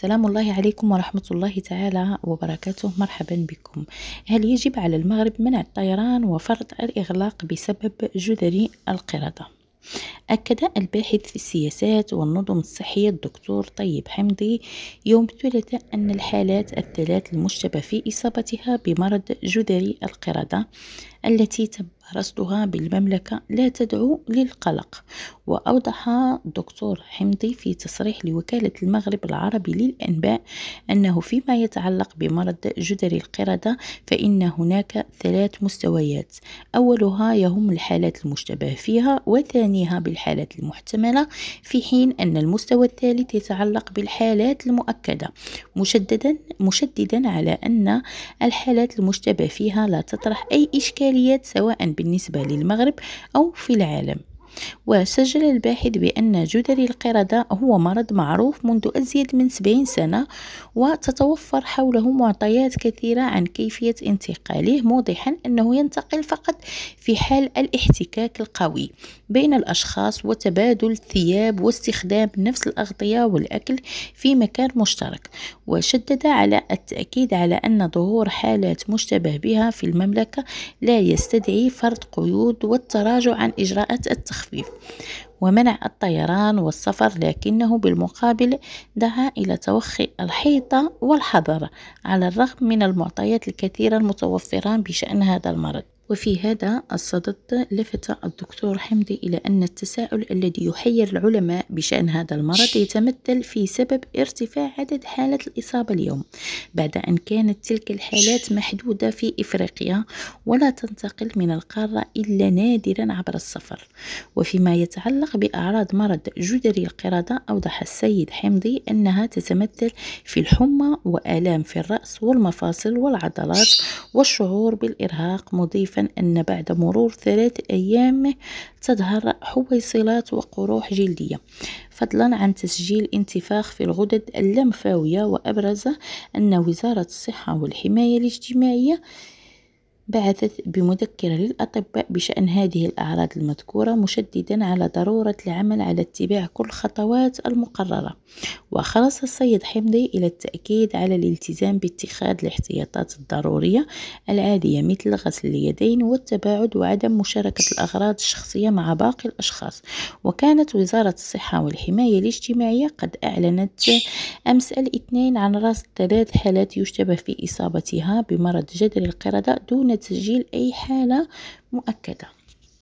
سلام الله عليكم ورحمة الله تعالى وبركاته مرحبا بكم هل يجب على المغرب منع الطيران وفرض الإغلاق بسبب جدري القردة؟ أكد الباحث في السياسات والنظم الصحية الدكتور طيب حمدي يوم الثلاثاء أن الحالات الثلاث المشتبه في إصابتها بمرض جدري القردة التي تب رصدها بالمملكة لا تدعو للقلق وأوضح الدكتور حمدي في تصريح لوكالة المغرب العربي للأنباء أنه فيما يتعلق بمرض جدري القردة فإن هناك ثلاث مستويات أولها يهم الحالات المشتبه فيها وثانيها بالحالات المحتملة في حين أن المستوى الثالث يتعلق بالحالات المؤكدة مشددا مشددا على أن الحالات المشتبه فيها لا تطرح أي إشكاليات سواء بالنسبة للمغرب أو في العالم وسجل الباحث بأن جدري القردة هو مرض معروف منذ أزيد من 70 سنة وتتوفر حوله معطيات كثيرة عن كيفية انتقاله موضحا أنه ينتقل فقط في حال الاحتكاك القوي بين الأشخاص وتبادل الثياب واستخدام نفس الأغطية والأكل في مكان مشترك وشدد على التأكيد على أن ظهور حالات مشتبه بها في المملكة لا يستدعي فرض قيود والتراجع عن إجراءات التخفيف التخفيف ومنع الطيران والسفر لكنه بالمقابل دعا إلى توخي الحيطة والحذر على الرغم من المعطيات الكثيرة المتوفرة بشأن هذا المرض وفي هذا الصدد لفت الدكتور حمدي إلى أن التساؤل الذي يحير العلماء بشأن هذا المرض يتمثل في سبب ارتفاع عدد حالات الإصابة اليوم بعد أن كانت تلك الحالات محدودة في إفريقيا ولا تنتقل من القارة إلا نادرا عبر السفر وفيما يتعلق بأعراض مرض جدري القردة أوضح السيد حمدي أنها تتمثل في الحمى وآلام في الرأس والمفاصل والعضلات والشعور بالإرهاق مضيفا أن بعد مرور ثلاث أيام تظهر حويصلات وقروح جلدية فضلا عن تسجيل انتفاخ في الغدد اللمفاوية وأبرز أن وزارة الصحة والحماية الاجتماعية بعثت بمذكرة للأطباء بشأن هذه الأعراض المذكورة مشددا على ضرورة العمل على اتباع كل خطوات المقررة وخلص السيد حمدي إلى التأكيد على الالتزام باتخاذ الاحتياطات الضرورية العادية مثل غسل اليدين والتباعد وعدم مشاركة الأغراض الشخصية مع باقي الأشخاص وكانت وزارة الصحة والحماية الاجتماعية قد أعلنت أمس الاثنين عن رصد ثلاث حالات يشتبه في إصابتها بمرض جدري القردة دون تسجيل أي حالة مؤكدة